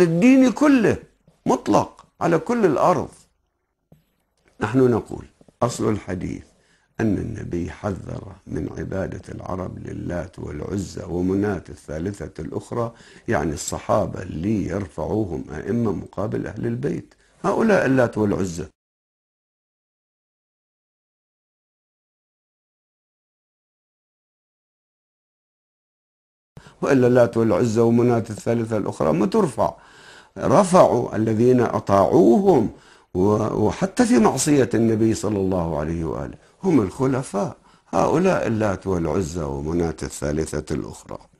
للدين كله مطلق على كل الأرض نحن نقول أصل الحديث أن النبي حذر من عبادة العرب للات والعزى ومناة الثالثة الأخرى يعني الصحابة اللي يرفعوهم أئمة مقابل أهل البيت هؤلاء اللات والعزى وإلا لات والعزة ومناة الثالثة الأخرى ما ترفع رفعوا الذين أطاعوهم وحتى في معصية النبي صلى الله عليه وآله هم الخلفاء هؤلاء اللات والعزى ومناة الثالثة الأخرى